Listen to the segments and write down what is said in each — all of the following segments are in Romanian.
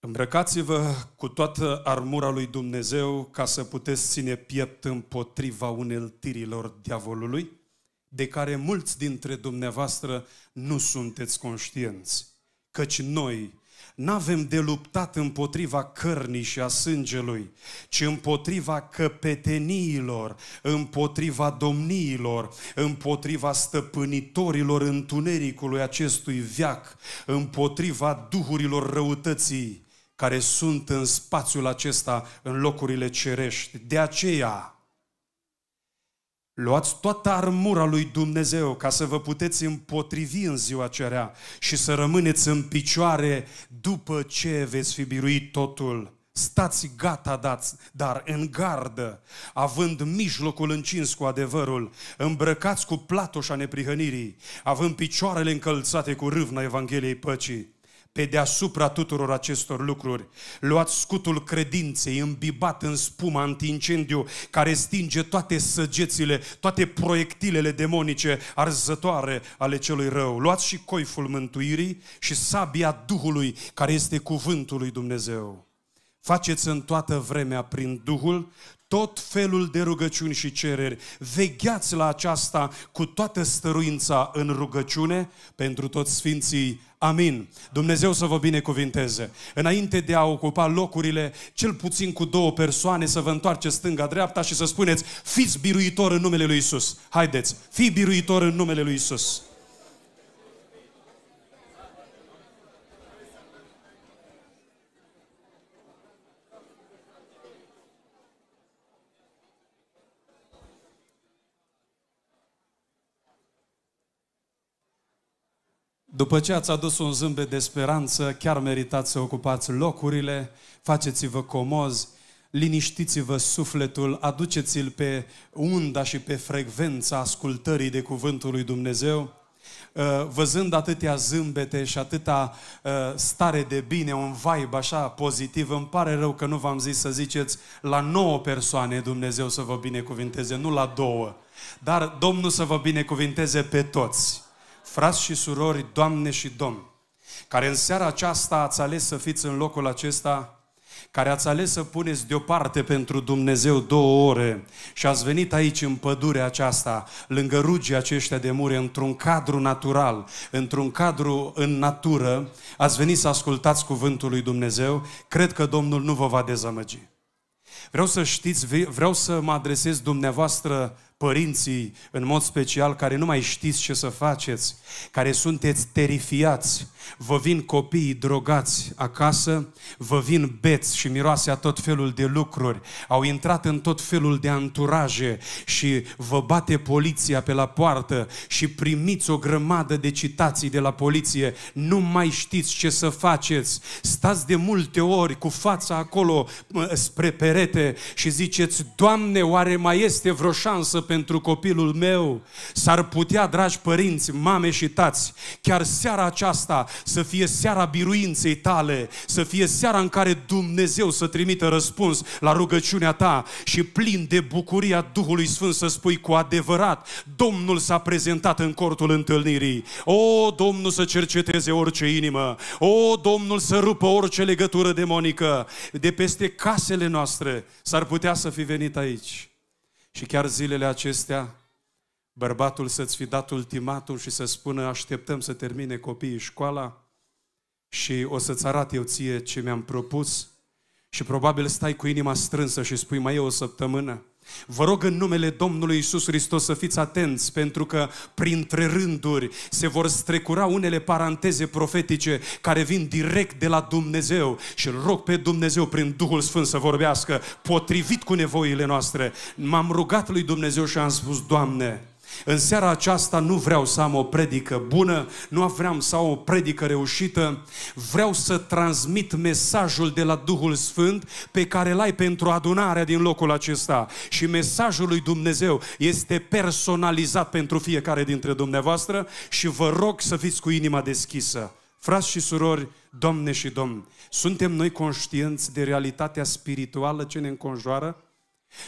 Îmbrăcați-vă cu toată armura lui Dumnezeu ca să puteți ține piept împotriva uneltirilor diavolului, de care mulți dintre dumneavoastră nu sunteți conștienți. Căci noi n-avem de luptat împotriva cărnii și a sângelui, ci împotriva căpeteniilor, împotriva domniilor, împotriva stăpânitorilor întunericului acestui viac, împotriva duhurilor răutății care sunt în spațiul acesta, în locurile cerești. De aceea, Luați toată armura lui Dumnezeu ca să vă puteți împotrivi în ziua cerea și să rămâneți în picioare după ce veți fi biruit totul. Stați gata, dați, dar în gardă, având mijlocul încins cu adevărul, îmbrăcați cu platoșa neprihănirii, având picioarele încălțate cu râvna Evangheliei păcii pe deasupra tuturor acestor lucruri. Luați scutul credinței îmbibat în spuma antincendiu care stinge toate săgețile, toate proiectilele demonice arzătoare ale celui rău. Luați și coiful mântuirii și sabia Duhului care este cuvântul lui Dumnezeu. Faceți în toată vremea prin Duhul tot felul de rugăciuni și cereri. Vegheați la aceasta cu toată stăruința în rugăciune pentru toți Sfinții. Amin. Dumnezeu să vă binecuvinteze. Înainte de a ocupa locurile, cel puțin cu două persoane, să vă întoarceți stânga-dreapta și să spuneți, fiți biruitor în numele Lui Isus. Haideți, fii biruitor în numele Lui Isus. După ce ați adus un zâmbet de speranță, chiar meritați să ocupați locurile, faceți-vă comozi, liniștiți-vă sufletul, aduceți-l pe unda și pe frecvența ascultării de Cuvântul lui Dumnezeu. Uh, văzând atâtea zâmbete și atâta uh, stare de bine, un vibe așa pozitiv, îmi pare rău că nu v-am zis să ziceți la nouă persoane Dumnezeu să vă binecuvinteze, nu la două. Dar Domnul să vă binecuvinteze pe toți frați și surori, doamne și domni, care în seara aceasta ați ales să fiți în locul acesta, care ați ales să puneți deoparte pentru Dumnezeu două ore și ați venit aici în pădurea aceasta, lângă rugii aceștia de mure, într-un cadru natural, într-un cadru în natură, ați venit să ascultați cuvântul lui Dumnezeu, cred că Domnul nu vă va dezamăgi. Vreau să știți, vreau să mă adresez dumneavoastră părinții în mod special care nu mai știți ce să faceți, care sunteți terifiați, vă vin copiii drogați acasă, vă vin beți și miroase a tot felul de lucruri, au intrat în tot felul de anturaje și vă bate poliția pe la poartă și primiți o grămadă de citații de la poliție, nu mai știți ce să faceți, stați de multe ori cu fața acolo spre perete și ziceți, Doamne, oare mai este vreo șansă pentru copilul meu. S-ar putea, dragi părinți, mame și tați, chiar seara aceasta să fie seara biruinței tale, să fie seara în care Dumnezeu să trimită răspuns la rugăciunea ta și plin de bucuria Duhului Sfânt să spui cu adevărat, Domnul s-a prezentat în cortul întâlnirii. O, Domnul să cerceteze orice inimă. O, Domnul să rupă orice legătură demonică. De peste casele noastre s-ar putea să fi venit aici. Și chiar zilele acestea, bărbatul să-ți fi dat ultimatul și să spună așteptăm să termine copiii școala și o să-ți arat eu ție ce mi-am propus și probabil stai cu inima strânsă și spui mai e o săptămână Vă rog în numele Domnului Isus Hristos să fiți atenți, pentru că printre rânduri se vor strecura unele paranteze profetice care vin direct de la Dumnezeu și rog pe Dumnezeu prin Duhul Sfânt să vorbească potrivit cu nevoile noastre. M-am rugat lui Dumnezeu și am spus, Doamne, în seara aceasta nu vreau să am o predică bună, nu vreau să am o predică reușită, vreau să transmit mesajul de la Duhul Sfânt pe care l-ai pentru adunarea din locul acesta. Și mesajul lui Dumnezeu este personalizat pentru fiecare dintre dumneavoastră și vă rog să fiți cu inima deschisă. Frați și surori, domne și domni, suntem noi conștienți de realitatea spirituală ce ne înconjoară?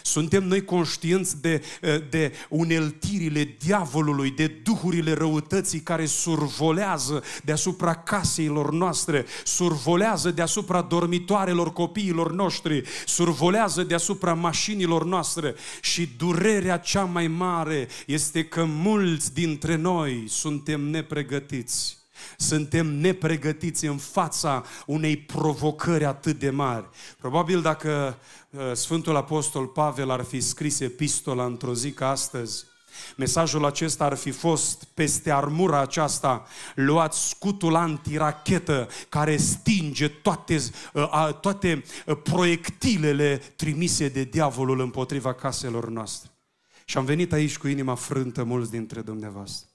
Suntem noi conștienți de, eh, de uneltirile diavolului, de duhurile răutății care survolează deasupra caseilor noastre, survolează deasupra dormitoarelor copiilor noștri, survolează deasupra mașinilor noastre și durerea cea mai mare este că mulți dintre noi suntem nepregătiți suntem nepregătiți în fața unei provocări atât de mari. Probabil dacă uh, Sfântul Apostol Pavel ar fi scris epistola într-o zi ca astăzi, Mesajul acesta ar fi fost peste armura aceasta, luați scutul antirachetă care stinge toate, uh, toate uh, proiectilele trimise de diavolul împotriva caselor noastre. Și am venit aici cu inima frântă mulți dintre dumneavoastră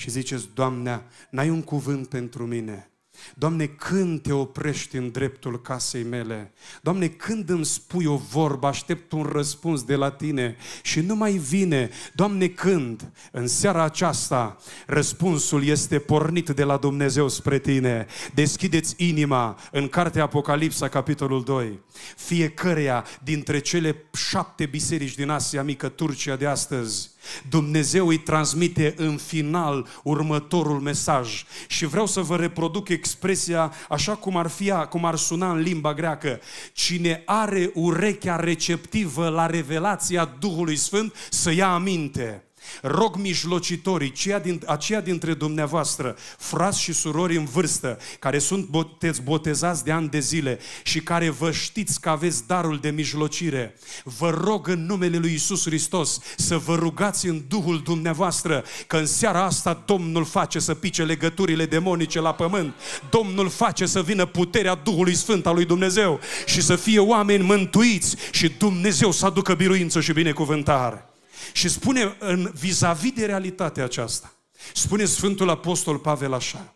și ziceți, Doamne, n-ai un cuvânt pentru mine. Doamne, când te oprești în dreptul casei mele? Doamne, când îmi spui o vorbă, aștept un răspuns de la tine și nu mai vine? Doamne, când? În seara aceasta, răspunsul este pornit de la Dumnezeu spre tine. Deschideți inima în cartea Apocalipsa, capitolul 2. Fiecăreia dintre cele șapte biserici din Asia Mică, Turcia de astăzi, Dumnezeu îi transmite în final următorul mesaj și vreau să vă reproduc expresia așa cum ar, fi, cum ar suna în limba greacă. Cine are urechea receptivă la revelația Duhului Sfânt să ia aminte. Rog mijlocitorii, aceia, din, aceia dintre dumneavoastră, frați și surori în vârstă, care sunt botez, botezați de ani de zile și care vă știți că aveți darul de mijlocire, vă rog în numele lui Isus Hristos să vă rugați în Duhul dumneavoastră că în seara asta Domnul face să pice legăturile demonice la pământ. Domnul face să vină puterea Duhului Sfânt al lui Dumnezeu și să fie oameni mântuiți și Dumnezeu să aducă biruință și binecuvântare. Și spune în vis-a-vis de realitatea aceasta, spune Sfântul Apostol Pavel așa,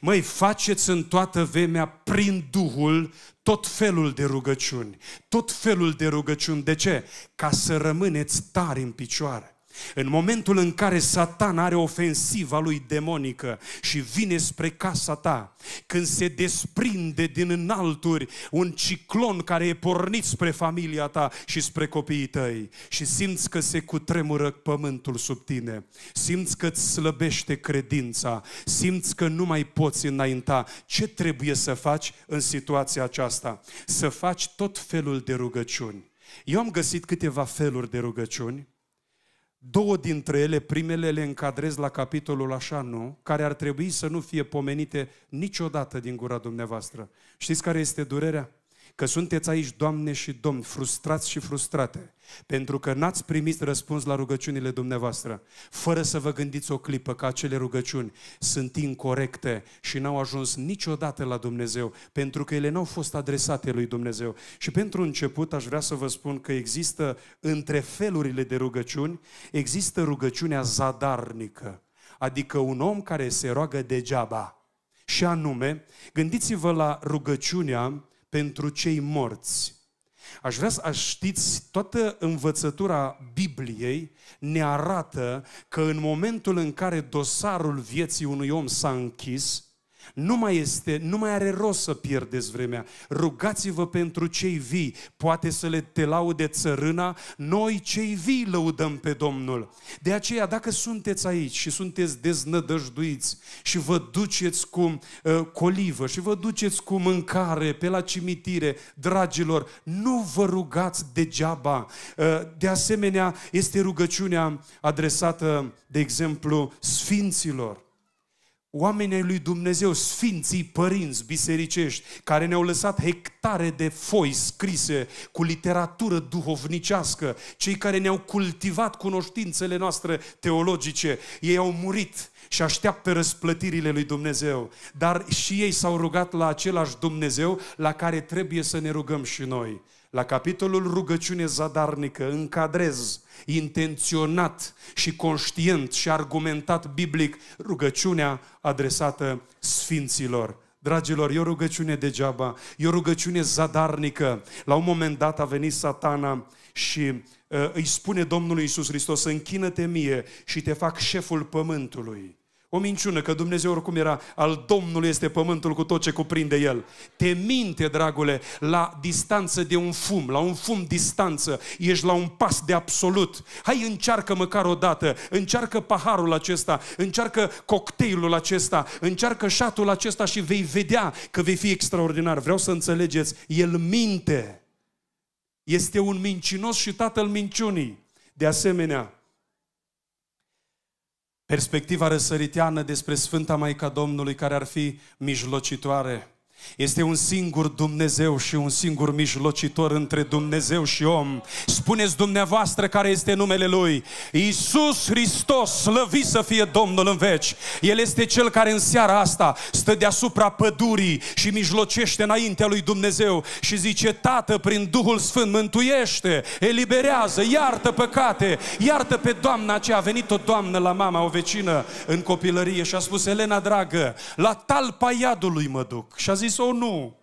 Măi, faceți în toată vremea prin Duhul tot felul de rugăciuni. Tot felul de rugăciuni. De ce? Ca să rămâneți tari în picioare. În momentul în care satan are ofensiva lui demonică și vine spre casa ta, când se desprinde din înalturi un ciclon care e pornit spre familia ta și spre copiii tăi și simți că se cutremură pământul sub tine, simți că îți slăbește credința, simți că nu mai poți înainta, ce trebuie să faci în situația aceasta? Să faci tot felul de rugăciuni. Eu am găsit câteva feluri de rugăciuni Două dintre ele, primele le încadrez la capitolul așa, nu? Care ar trebui să nu fie pomenite niciodată din gura dumneavoastră. Știți care este durerea? că sunteți aici, Doamne și Domni, frustrați și frustrate, pentru că n-ați primit răspuns la rugăciunile dumneavoastră, fără să vă gândiți o clipă că acele rugăciuni sunt incorrecte și n-au ajuns niciodată la Dumnezeu, pentru că ele n-au fost adresate lui Dumnezeu. Și pentru început aș vrea să vă spun că există între felurile de rugăciuni, există rugăciunea zadarnică, adică un om care se roagă degeaba. Și anume, gândiți-vă la rugăciunea pentru cei morți. Aș vrea să știți, toată învățătura Bibliei ne arată că în momentul în care dosarul vieții unui om s-a închis, nu mai, este, nu mai are rost să pierdeți vremea. Rugați-vă pentru cei vii. Poate să le te laude țărâna. Noi, cei vii, lăudăm pe Domnul. De aceea, dacă sunteți aici și sunteți deznădăjduiți și vă duceți cu uh, colivă și vă duceți cu mâncare pe la cimitire, dragilor, nu vă rugați degeaba. Uh, de asemenea, este rugăciunea adresată, de exemplu, sfinților oamenii lui Dumnezeu, sfinții părinți bisericești, care ne-au lăsat hectare de foi scrise cu literatură duhovnicească, cei care ne-au cultivat cunoștințele noastre teologice, ei au murit și așteaptă răsplătirile lui Dumnezeu. Dar și ei s-au rugat la același Dumnezeu la care trebuie să ne rugăm și noi la capitolul rugăciune zadarnică, încadrez intenționat și conștient și argumentat biblic rugăciunea adresată Sfinților. Dragilor, e o rugăciune degeaba, e o rugăciune zadarnică. La un moment dat a venit satana și uh, îi spune Domnului Iisus Hristos, închină-te mie și te fac șeful pământului. O minciună că Dumnezeu oricum era al Domnului este pământul cu tot ce cuprinde El. Te minte, dragule, la distanță de un fum, la un fum distanță. Ești la un pas de absolut. Hai încearcă măcar o dată, încearcă paharul acesta, încearcă cocktailul acesta, încearcă șatul acesta și vei vedea că vei fi extraordinar. Vreau să înțelegeți, El minte. Este un mincinos și tatăl minciunii. De asemenea, Perspectiva răsăriteană despre Sfânta Maica Domnului care ar fi mijlocitoare este un singur Dumnezeu și un singur mijlocitor între Dumnezeu și om. Spuneți dumneavoastră care este numele Lui. Iisus Hristos, slăvi să fie Domnul în veci. El este Cel care în seara asta stă deasupra pădurii și mijlocește înaintea Lui Dumnezeu și zice, Tată, prin Duhul Sfânt, mântuiește, eliberează, iartă păcate, iartă pe doamna aceea. A venit o doamnă la mama, o vecină în copilărie și a spus, Elena, dragă, la talpa iadului mă duc. Și a zis, sau nu?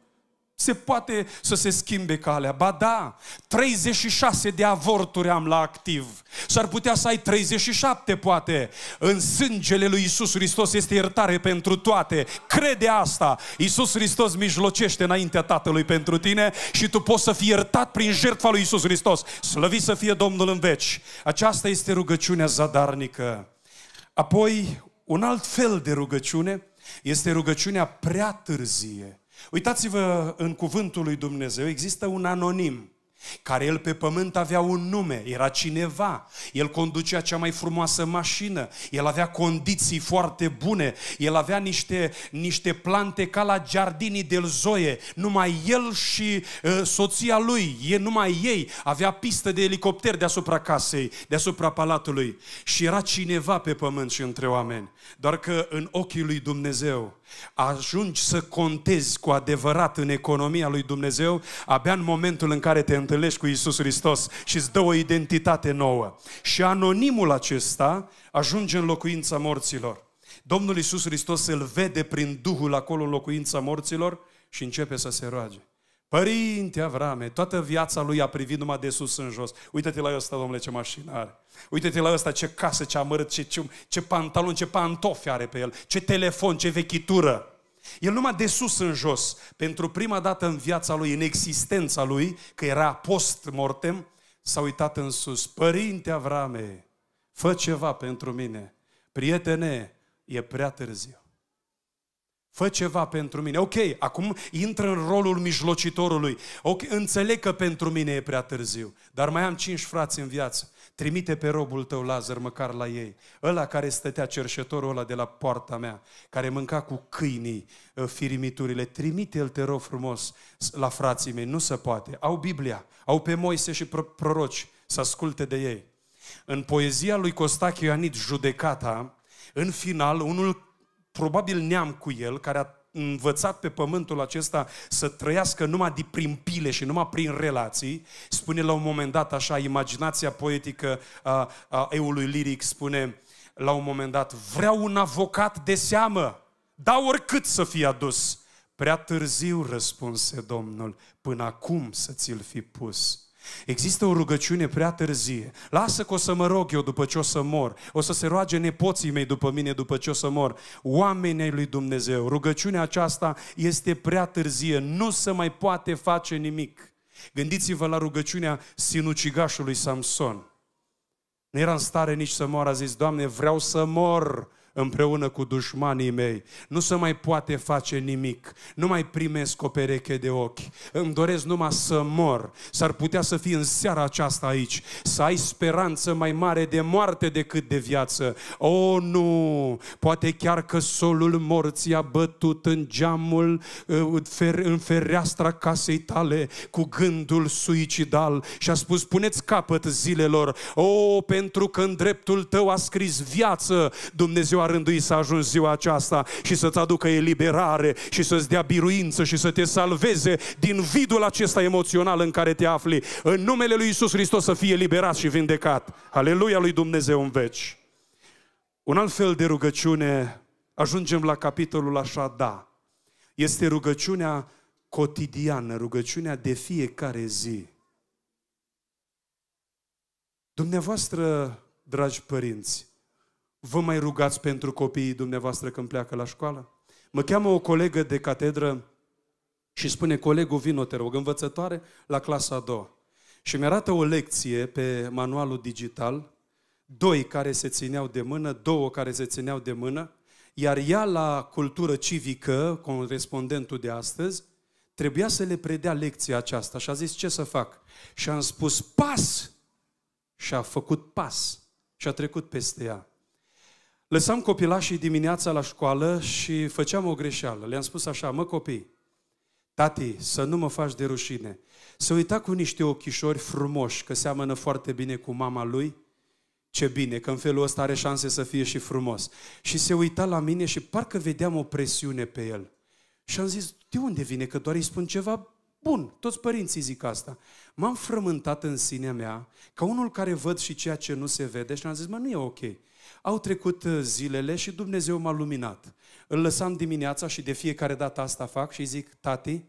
Se poate să se schimbe calea. Ba da, 36 de avorturi am la activ. S-ar putea să ai 37, poate. În sângele lui Isus Hristos este iertare pentru toate. Crede asta. Isus Hristos mijlocește înaintea Tatălui pentru tine și tu poți să fii iertat prin jertfa lui Isus Hristos. Slăvi să fie Domnul în veci. Aceasta este rugăciunea zadarnică. Apoi, un alt fel de rugăciune este rugăciunea prea târzie. Uitați-vă în cuvântul lui Dumnezeu, există un anonim care el pe pământ avea un nume, era cineva, el conducea cea mai frumoasă mașină, el avea condiții foarte bune, el avea niște, niște plante ca la giardinii del Zoe, numai el și uh, soția lui, e numai ei, avea pistă de elicopter deasupra casei, deasupra palatului și era cineva pe pământ și între oameni, doar că în ochii lui Dumnezeu ajungi să contezi cu adevărat în economia lui Dumnezeu abia în momentul în care te întâlnești cu Isus Hristos și îți dă o identitate nouă. Și anonimul acesta ajunge în locuința morților. Domnul Isus Hristos îl vede prin Duhul acolo în locuința morților și începe să se roage. Părinte Avrame, toată viața lui a privit numai de sus în jos. Uită-te la ăsta, domnule, ce mașină are. Uită-te la ăsta, ce casă, ce amărât, ce, ce, ce pantalon, ce pantofi are pe el, ce telefon, ce vechitură. El numai de sus în jos, pentru prima dată în viața lui, în existența lui, că era post-mortem, s-a uitat în sus. Părinte Avrame, fă ceva pentru mine. Prietene, e prea târziu. Fă ceva pentru mine. Ok, acum intră în rolul mijlocitorului. Ok, înțeleg că pentru mine e prea târziu, dar mai am cinci frați în viață. Trimite pe robul tău, Lazar, măcar la ei. Ăla care stătea cerșătorul ăla de la poarta mea, care mânca cu câinii uh, firimiturile, trimite-l, te rog frumos, la frații mei. Nu se poate. Au Biblia, au pe Moise și proroci să asculte de ei. În poezia lui Costache Ioanit, Judecata, în final, unul probabil neam cu el, care a învățat pe pământul acesta să trăiască numai de prin pile și numai prin relații, spune la un moment dat așa, imaginația poetică a, a eului liric spune la un moment dat, vreau un avocat de seamă, da oricât să fie adus. Prea târziu, răspunse Domnul, până acum să ți-l fi pus. Există o rugăciune prea târzie. Lasă că o să mă rog eu după ce o să mor. O să se roage nepoții mei după mine după ce o să mor. Oamenii lui Dumnezeu, rugăciunea aceasta este prea târzie. Nu se mai poate face nimic. Gândiți-vă la rugăciunea sinucigașului Samson. Nu era în stare nici să moară, a zis, Doamne, vreau să mor, împreună cu dușmanii mei. Nu se mai poate face nimic. Nu mai primesc o pereche de ochi. Îmi doresc numai să mor. S-ar putea să fii în seara aceasta aici. Să ai speranță mai mare de moarte decât de viață. O, oh, nu! Poate chiar că solul morții a bătut în geamul, uh, în fereastra casei tale cu gândul suicidal și a spus, puneți capăt zilelor. O, oh, pentru că în dreptul tău a scris viață. Dumnezeu Dumnezeu a rânduit să ajungi ziua aceasta și să-ți aducă eliberare și să-ți dea biruință și să te salveze din vidul acesta emoțional în care te afli. În numele lui Isus Hristos să fie eliberat și vindecat. Aleluia lui Dumnezeu în veci. Un alt fel de rugăciune, ajungem la capitolul așa, da, este rugăciunea cotidiană, rugăciunea de fiecare zi. Dumneavoastră, dragi părinți, Vă mai rugați pentru copiii dumneavoastră când pleacă la școală? Mă cheamă o colegă de catedră și spune, colegul, vino, te rog, învățătoare la clasa a doua. Și mi arată o lecție pe manualul digital, doi care se țineau de mână, două care se țineau de mână, iar ea la cultură civică, corespondentul de astăzi, trebuia să le predea lecția aceasta și a zis ce să fac. Și am spus pas și a făcut pas și a trecut peste ea. Lăsam copilașii dimineața la școală și făceam o greșeală. Le-am spus așa, mă copii, tati, să nu mă faci de rușine. Să uita cu niște ochișori frumoși, că seamănă foarte bine cu mama lui. Ce bine, că în felul ăsta are șanse să fie și frumos. Și se uita la mine și parcă vedeam o presiune pe el. Și am zis, de unde vine? Că doar îi spun ceva bun. Toți părinții zic asta. M-am frământat în sinea mea, ca unul care văd și ceea ce nu se vede și am zis, mă, nu e ok. Au trecut uh, zilele și Dumnezeu m-a luminat. Îl lăsam dimineața și de fiecare dată asta fac și zic, tati,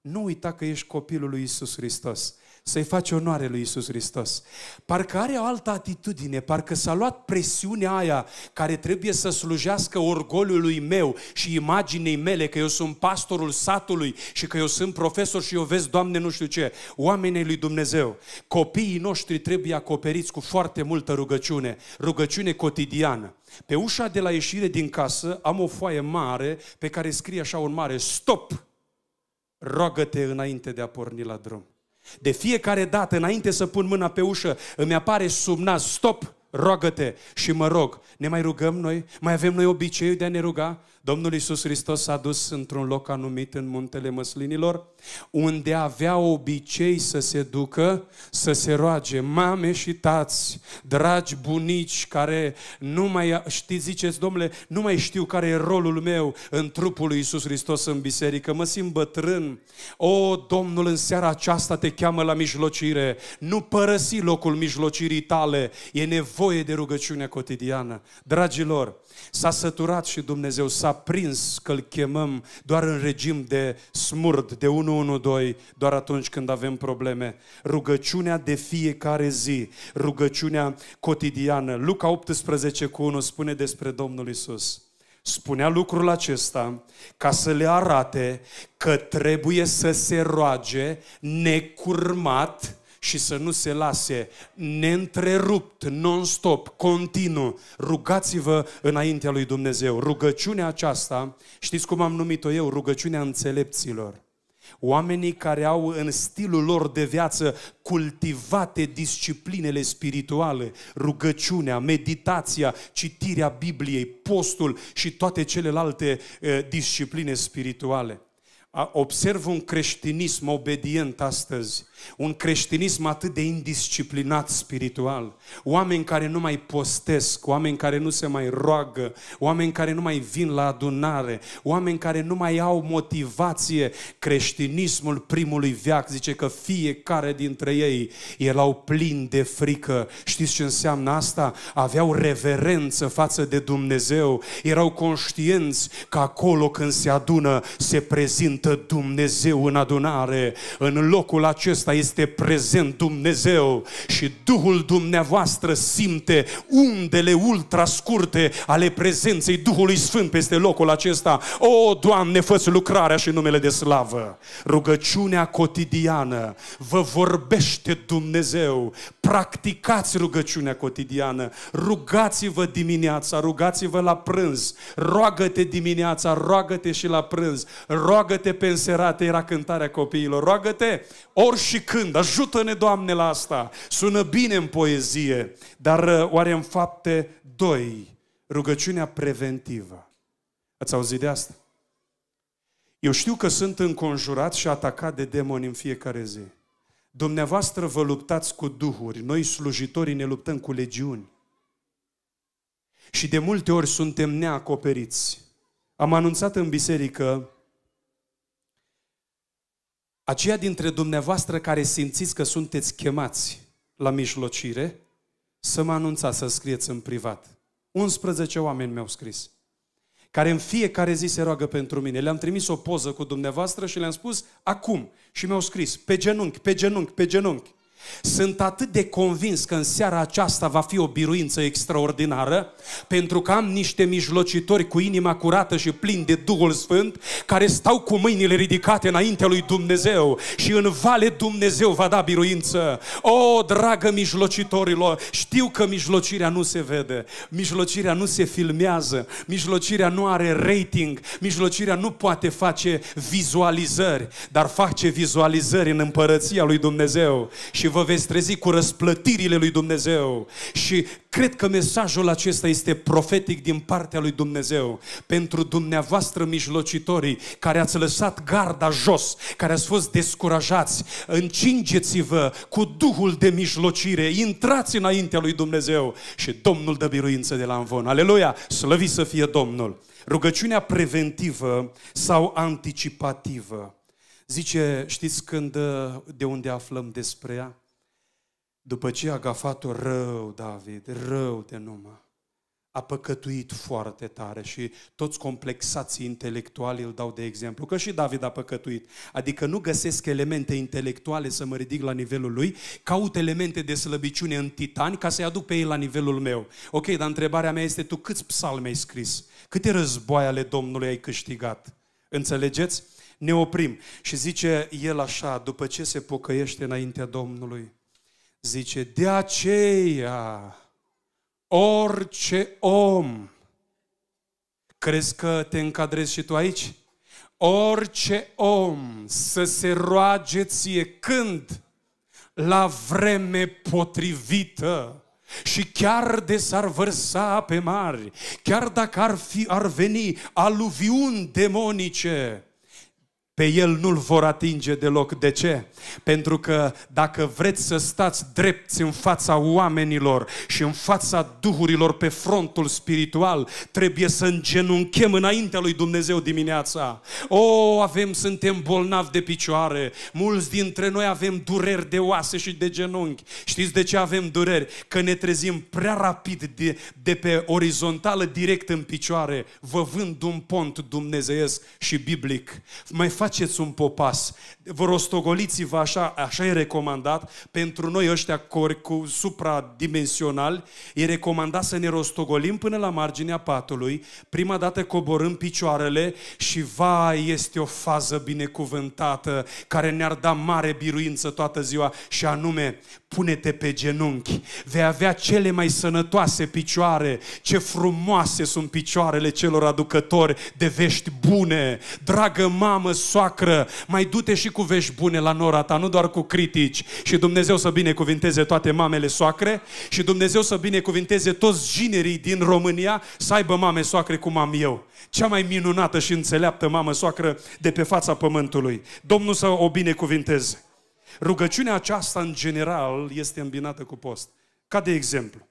nu uita că ești copilul lui Isus Hristos să-i faci onoare lui Isus Hristos. Parcă are o altă atitudine, parcă s-a luat presiunea aia care trebuie să slujească orgoliului meu și imaginei mele, că eu sunt pastorul satului și că eu sunt profesor și eu vezi, Doamne, nu știu ce. Oamenii lui Dumnezeu, copiii noștri trebuie acoperiți cu foarte multă rugăciune, rugăciune cotidiană. Pe ușa de la ieșire din casă am o foaie mare pe care scrie așa un mare stop. Roagă-te înainte de a porni la drum. De fiecare dată, înainte să pun mâna pe ușă, îmi apare sub nas, stop, roagă și mă rog. Ne mai rugăm noi? Mai avem noi obiceiul de a ne ruga? Domnul Iisus Hristos s-a dus într-un loc anumit în muntele măslinilor, unde avea obicei să se ducă, să se roage mame și tați, dragi bunici care nu mai știți, ziceți, domnule, nu mai știu care e rolul meu în trupul lui Iisus Hristos în biserică, mă simt bătrân. O, Domnul, în seara aceasta te cheamă la mijlocire, nu părăsi locul mijlocirii tale, e nevoie de rugăciunea cotidiană. Dragilor, S-a săturat și Dumnezeu s-a prins că îl chemăm doar în regim de smurd, de 112, doar atunci când avem probleme. Rugăciunea de fiecare zi, rugăciunea cotidiană. Luca 18 cu 1 spune despre Domnul Isus. Spunea lucrul acesta ca să le arate că trebuie să se roage necurmat și să nu se lase neîntrerupt, non-stop, continuu. Rugați-vă înaintea lui Dumnezeu. Rugăciunea aceasta, știți cum am numit-o eu, rugăciunea înțelepților. Oamenii care au în stilul lor de viață cultivate disciplinele spirituale, rugăciunea, meditația, citirea Bibliei, postul și toate celelalte discipline spirituale. Observ un creștinism obedient astăzi un creștinism atât de indisciplinat spiritual, oameni care nu mai postesc, oameni care nu se mai roagă, oameni care nu mai vin la adunare, oameni care nu mai au motivație, creștinismul primului veac zice că fiecare dintre ei erau plini de frică. Știți ce înseamnă asta? Aveau reverență față de Dumnezeu, erau conștienți că acolo când se adună se prezintă Dumnezeu în adunare. În locul acesta acesta este prezent Dumnezeu și Duhul dumneavoastră simte undele ultra scurte ale prezenței Duhului Sfânt peste locul acesta. O, Doamne, fă lucrarea și numele de slavă! Rugăciunea cotidiană vă vorbește Dumnezeu. Practicați rugăciunea cotidiană. Rugați-vă dimineața, rugați-vă la prânz. Roagă-te dimineața, roagă-te și la prânz. Roagă-te pe înserate, era cântarea copiilor. Roagă-te ori și și când. Ajută-ne, Doamne, la asta. Sună bine în poezie, dar uh, oare în fapte doi, rugăciunea preventivă. Ați auzit de asta? Eu știu că sunt înconjurat și atacat de demoni în fiecare zi. Dumneavoastră vă luptați cu duhuri, noi slujitorii ne luptăm cu legiuni. Și de multe ori suntem neacoperiți. Am anunțat în biserică aceia dintre dumneavoastră care simțiți că sunteți chemați la mijlocire, să mă anunțați, să scrieți în privat. 11 oameni mi-au scris, care în fiecare zi se roagă pentru mine. Le-am trimis o poză cu dumneavoastră și le-am spus acum. Și mi-au scris, pe genunchi, pe genunchi, pe genunchi. Sunt atât de convins că în seara aceasta va fi o biruință extraordinară, pentru că am niște mijlocitori cu inima curată și plin de Duhul Sfânt, care stau cu mâinile ridicate înaintea lui Dumnezeu și în vale Dumnezeu va da biruință. O, dragă mijlocitorilor, știu că mijlocirea nu se vede, mijlocirea nu se filmează, mijlocirea nu are rating, mijlocirea nu poate face vizualizări, dar face vizualizări în împărăția lui Dumnezeu și vă veți trezi cu răsplătirile lui Dumnezeu. Și cred că mesajul acesta este profetic din partea lui Dumnezeu. Pentru dumneavoastră mijlocitorii care ați lăsat garda jos, care ați fost descurajați, încingeți-vă cu Duhul de mijlocire, intrați înaintea lui Dumnezeu și Domnul dă biruință de la învon. Aleluia! Slăvi să fie Domnul! Rugăciunea preventivă sau anticipativă. Zice, știți când, de unde aflăm despre ea? După ce a gafat-o rău, David, rău de numă, a păcătuit foarte tare și toți complexații intelectuali îl dau de exemplu, că și David a păcătuit. Adică nu găsesc elemente intelectuale să mă ridic la nivelul lui, caut elemente de slăbiciune în titani ca să-i aduc pe ei la nivelul meu. Ok, dar întrebarea mea este tu câți psalmi ai scris? Câte războaie ale Domnului ai câștigat? Înțelegeți? Ne oprim. Și zice el așa, după ce se pocăiește înaintea Domnului, Zice, de aceea, orice om, crezi că te încadrezi și tu aici? Orice om să se roage ție când? La vreme potrivită. Și chiar de s-ar vărsa pe mari, chiar dacă ar, fi, ar veni aluviuni demonice, pe el nu-l vor atinge deloc. De ce? Pentru că dacă vreți să stați drepți în fața oamenilor și în fața duhurilor pe frontul spiritual, trebuie să îngenunchem înaintea lui Dumnezeu dimineața. O, avem, suntem bolnavi de picioare. Mulți dintre noi avem dureri de oase și de genunchi. Știți de ce avem dureri? Că ne trezim prea rapid de, de pe orizontală direct în picioare, văvând un pont dumnezeiesc și biblic. Mai faceți un popas, vă rostogoliți-vă așa, așa e recomandat, pentru noi ăștia cu supradimensional, e recomandat să ne rostogolim până la marginea patului, prima dată coborâm picioarele și va este o fază binecuvântată care ne-ar da mare biruință toată ziua și anume, pune-te pe genunchi, vei avea cele mai sănătoase picioare, ce frumoase sunt picioarele celor aducători de vești bune, dragă mamă, soacră, mai du-te și cu vești bune la nora ta, nu doar cu critici. Și Dumnezeu să binecuvinteze toate mamele soacre și Dumnezeu să binecuvinteze toți ginerii din România să aibă mame soacre cum am eu. Cea mai minunată și înțeleaptă mamă soacră de pe fața pământului. Domnul să o binecuvinteze. Rugăciunea aceasta, în general, este îmbinată cu post. Ca de exemplu,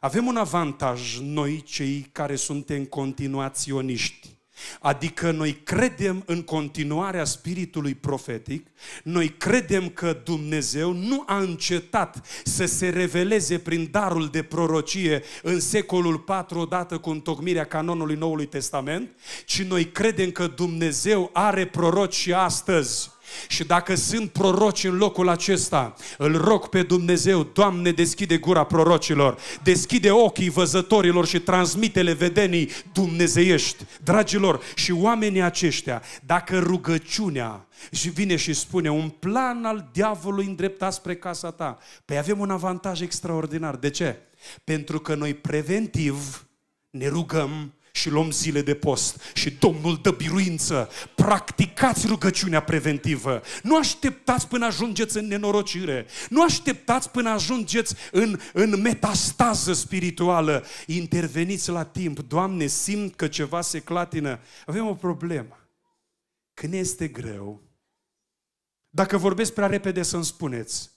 avem un avantaj noi, cei care suntem continuaționiști. Adică noi credem în continuarea spiritului profetic, noi credem că Dumnezeu nu a încetat să se reveleze prin darul de prorocie în secolul IV odată cu întocmirea canonului Noului Testament, ci noi credem că Dumnezeu are proroci și astăzi. Și dacă sunt proroci în locul acesta, îl rog pe Dumnezeu, Doamne, deschide gura prorocilor, deschide ochii văzătorilor și transmitele vedenii dumnezeiești. Dragilor, și oamenii aceștia, dacă rugăciunea și vine și spune un plan al diavolului îndreptat spre casa ta, păi avem un avantaj extraordinar. De ce? Pentru că noi preventiv ne rugăm și luăm zile de post și Domnul dă biruință. Practicați rugăciunea preventivă. Nu așteptați până ajungeți în nenorocire. Nu așteptați până ajungeți în, în metastază spirituală. Interveniți la timp. Doamne, simt că ceva se clatină. Avem o problemă. Când este greu, dacă vorbesc prea repede să-mi spuneți,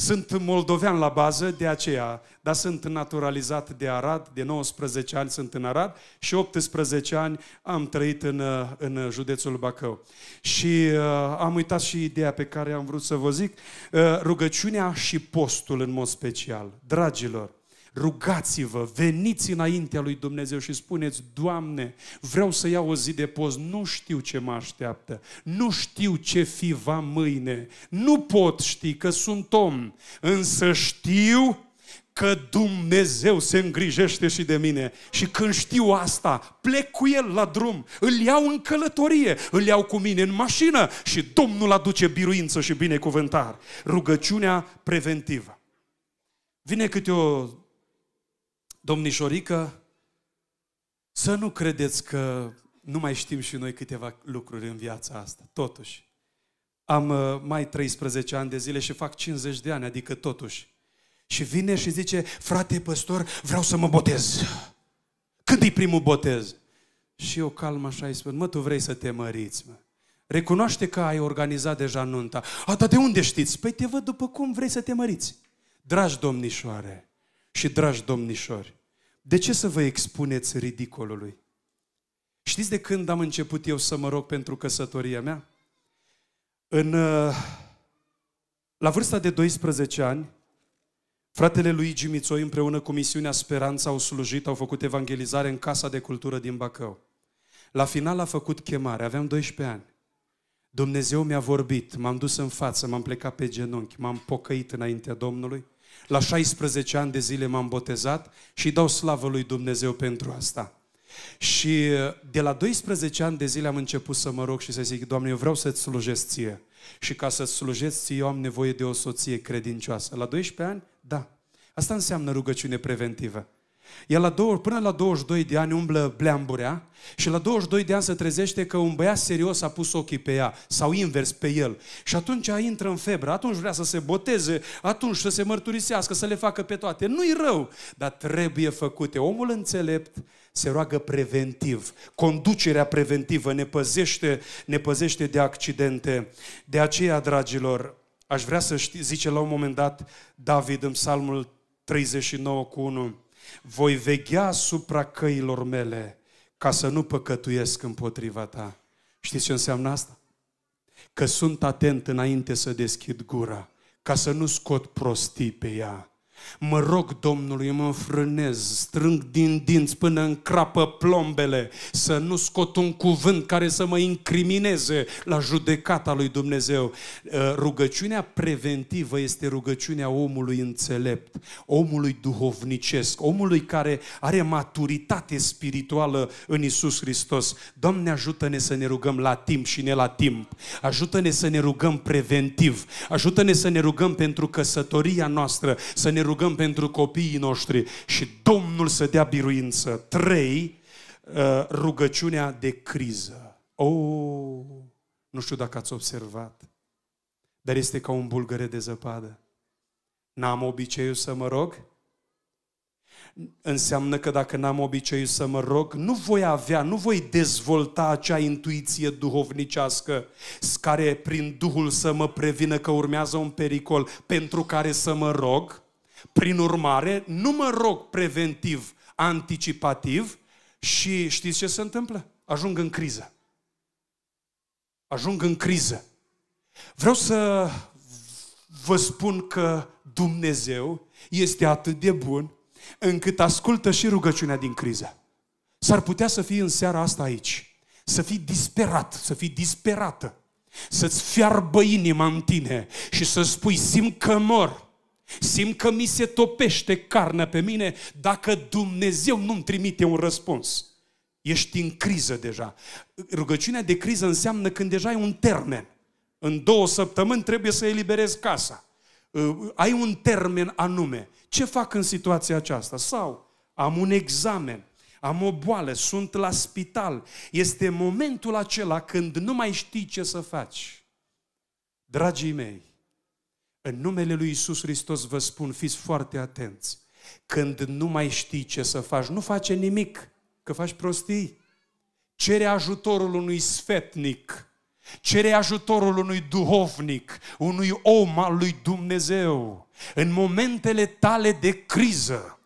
sunt moldovean la bază, de aceea, dar sunt naturalizat de Arad, de 19 ani sunt în Arad și 18 ani am trăit în, uh, în județul Bacău. Și uh, am uitat și ideea pe care am vrut să vă zic, uh, rugăciunea și postul în mod special. Dragilor, rugați-vă, veniți înaintea lui Dumnezeu și spuneți, Doamne, vreau să iau o zi de post, nu știu ce mă așteaptă, nu știu ce fi va mâine, nu pot ști că sunt om, însă știu că Dumnezeu se îngrijește și de mine. Și când știu asta, plec cu el la drum, îl iau în călătorie, îl iau cu mine în mașină și Domnul aduce biruință și binecuvântare. Rugăciunea preventivă. Vine câte o domnișorică, să nu credeți că nu mai știm și noi câteva lucruri în viața asta. Totuși, am uh, mai 13 ani de zile și fac 50 de ani, adică totuși. Și vine și zice, frate păstor, vreau să mă botez. Când e primul botez? Și eu calm așa îi spun, mă, tu vrei să te măriți, mă. Recunoaște că ai organizat deja nunta. A, dar de unde știți? Păi te văd după cum vrei să te măriți. Dragi domnișoare, și dragi domnișori, de ce să vă expuneți ridicolului? Știți de când am început eu să mă rog pentru căsătoria mea? În, uh, la vârsta de 12 ani, fratele lui Gimițoi împreună cu misiunea Speranța au slujit, au făcut evangelizare în Casa de Cultură din Bacău. La final a făcut chemare, aveam 12 ani. Dumnezeu mi-a vorbit, m-am dus în față, m-am plecat pe genunchi, m-am pocăit înaintea Domnului la 16 ani de zile m-am botezat și dau slavă lui Dumnezeu pentru asta. Și eh, de la 12 ani de zile am început să mă rog și să zic, Doamne, eu vreau să-ți slujesc ție. Și ca să-ți slujesc ție, eu am nevoie de o soție credincioasă. La 12 ani? Da. Asta înseamnă rugăciune preventivă. El la două, până la 22 de ani umblă bleamburea și la 22 de ani se trezește că un băiat serios a pus ochii pe ea sau invers pe el. Și atunci intră în febră, atunci vrea să se boteze, atunci să se mărturisească, să le facă pe toate. Nu-i rău, dar trebuie făcute. Omul înțelept se roagă preventiv. Conducerea preventivă ne păzește, ne păzește de accidente. De aceea, dragilor, aș vrea să știți, zice la un moment dat David în psalmul 39 cu 1, voi veghea asupra căilor mele ca să nu păcătuiesc împotriva ta. Știți ce înseamnă asta? Că sunt atent înainte să deschid gura, ca să nu scot prostii pe ea, Mă rog Domnului, mă înfrânez, strâng din dinți până în crapă plombele, să nu scot un cuvânt care să mă incrimineze la judecata lui Dumnezeu. Uh, rugăciunea preventivă este rugăciunea omului înțelept, omului duhovnicesc, omului care are maturitate spirituală în Isus Hristos. Doamne, ajută-ne să ne rugăm la timp și ne la timp. Ajută-ne să ne rugăm preventiv. Ajută-ne să ne rugăm pentru căsătoria noastră, să ne rugăm rugăm pentru copiii noștri și Domnul să dea biruință. Trei, uh, rugăciunea de criză. Oh, nu știu dacă ați observat, dar este ca un bulgăre de zăpadă. N-am obiceiul să mă rog? Înseamnă că dacă n-am obiceiul să mă rog, nu voi avea, nu voi dezvolta acea intuiție duhovnicească care prin Duhul să mă prevină că urmează un pericol pentru care să mă rog. Prin urmare, nu mă rog preventiv, anticipativ și știți ce se întâmplă? Ajung în criză. Ajung în criză. Vreau să vă spun că Dumnezeu este atât de bun încât ascultă și rugăciunea din criză. S-ar putea să fii în seara asta aici, să fii disperat, să fii disperată, să-ți fiarbă inima în tine și să spui, simt că mor, Simt că mi se topește carnea pe mine dacă Dumnezeu nu-mi trimite un răspuns. Ești în criză deja. Rugăciunea de criză înseamnă când deja ai un termen. În două săptămâni trebuie să eliberezi casa. Uh, ai un termen anume. Ce fac în situația aceasta? Sau am un examen, am o boală, sunt la spital. Este momentul acela când nu mai știi ce să faci. Dragii mei, în numele lui Isus Hristos vă spun, fiți foarte atenți. Când nu mai știi ce să faci, nu face nimic, că faci prostii. Cere ajutorul unui sfetnic, cere ajutorul unui duhovnic, unui om al lui Dumnezeu. În momentele tale de criză,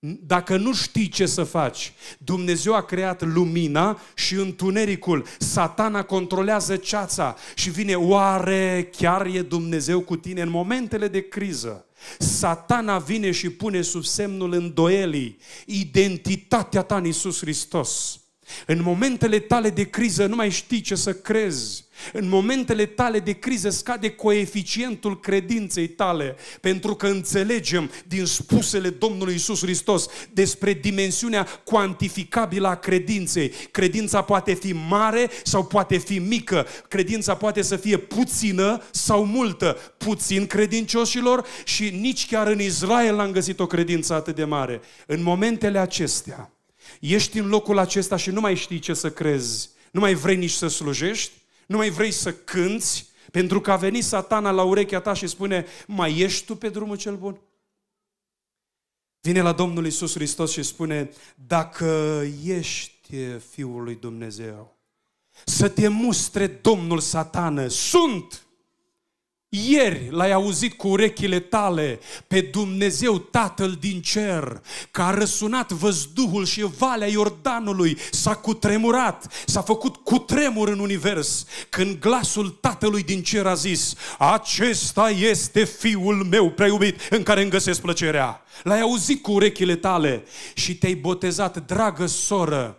Hm? Dacă nu știi ce să faci, Dumnezeu a creat lumina și întunericul. Satana controlează ceața și vine, oare chiar e Dumnezeu cu tine în momentele de criză? Satana vine și pune sub semnul îndoielii identitatea ta în Iisus Hristos. În momentele tale de criză nu mai știi ce să crezi. În momentele tale de criză scade coeficientul credinței tale, pentru că înțelegem din spusele Domnului Isus Hristos despre dimensiunea cuantificabilă a credinței. Credința poate fi mare sau poate fi mică, credința poate să fie puțină sau multă, puțin credincioșilor și nici chiar în Israel n-am găsit o credință atât de mare. În momentele acestea, Ești în locul acesta și nu mai știi ce să crezi. Nu mai vrei nici să slujești, nu mai vrei să cânți, pentru că a venit satana la urechea ta și spune, mai ești tu pe drumul cel bun? Vine la Domnul Isus Hristos și spune, dacă ești Fiul lui Dumnezeu, să te mustre Domnul satană, sunt! Ieri l-ai auzit cu urechile tale pe Dumnezeu Tatăl din cer, că a răsunat văzduhul și valea Iordanului s-a cutremurat, s-a făcut cutremur în univers, când glasul Tatălui din cer a zis, acesta este Fiul meu preiubit în care îmi găsesc plăcerea. L-ai auzit cu urechile tale și te-ai botezat, dragă soră,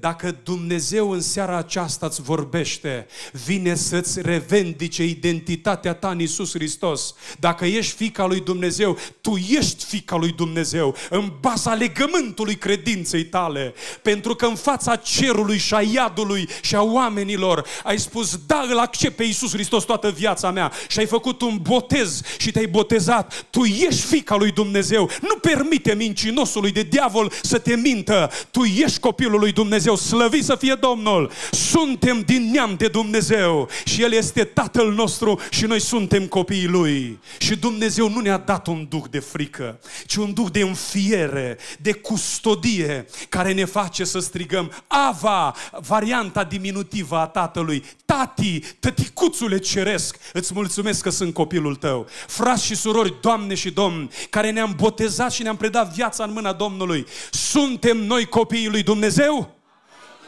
dacă Dumnezeu în seara aceasta îți vorbește, vine să-ți revendice identitatea ta în Iisus Hristos. Dacă ești fica lui Dumnezeu, tu ești fica lui Dumnezeu în baza legământului credinței tale. Pentru că în fața cerului și a iadului și a oamenilor ai spus, da, îl accept pe Iisus Hristos toată viața mea și ai făcut un botez și te-ai botezat. Tu ești fica lui Dumnezeu. Nu permite mincinosului de diavol să te mintă. Tu ești copilul lui Dumnezeu, slăvi să fie Domnul! Suntem din neam de Dumnezeu și El este Tatăl nostru și noi suntem copiii Lui. Și Dumnezeu nu ne-a dat un duh de frică, ci un duh de înfiere, de custodie, care ne face să strigăm Ava, varianta diminutivă a Tatălui, Tati, tăticuțule ceresc, îți mulțumesc că sunt copilul tău. Frați și surori, Doamne și Domn, care ne-am botezat și ne-am predat viața în mâna Domnului, suntem noi copiii lui Dumnezeu?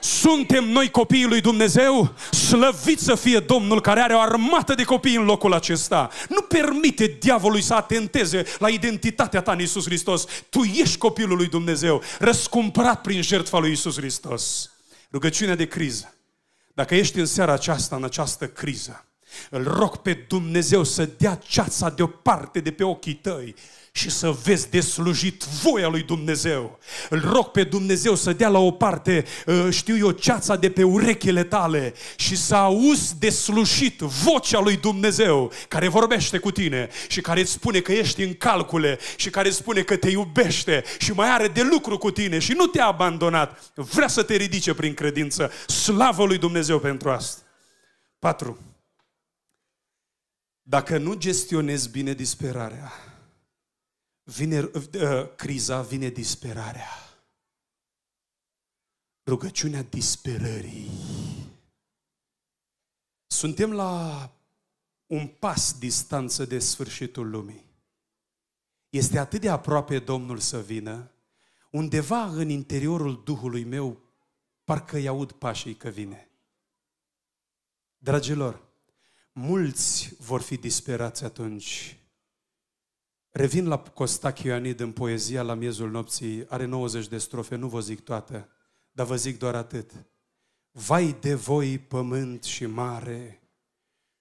Suntem noi copiii lui Dumnezeu? Slăvit să fie Domnul care are o armată de copii în locul acesta. Nu permite diavolului să atenteze la identitatea ta în Iisus Hristos. Tu ești copilul lui Dumnezeu, răscumpărat prin jertfa lui Iisus Hristos. Rugăciunea de criză. Dacă ești în seara aceasta, în această criză, îl rog pe Dumnezeu să dea ceața deoparte de pe ochii tăi, și să vezi deslujit voia lui Dumnezeu. Îl rog pe Dumnezeu să dea la o parte, ă, știu eu, ceața de pe urechile tale și să auzi deslușit vocea lui Dumnezeu care vorbește cu tine și care îți spune că ești în calcule și care îți spune că te iubește și mai are de lucru cu tine și nu te-a abandonat. Vrea să te ridice prin credință. Slavă lui Dumnezeu pentru asta. 4. Dacă nu gestionezi bine disperarea, vine uh, uh, criza, vine disperarea. Rugăciunea disperării. Suntem la un pas distanță de sfârșitul lumii. Este atât de aproape Domnul să vină, undeva în interiorul Duhului meu, parcă îi aud pașii că vine. Dragilor, mulți vor fi disperați atunci Revin la Costac Ioanid în poezia la miezul nopții, are 90 de strofe, nu vă zic toată, dar vă zic doar atât. Vai de voi pământ și mare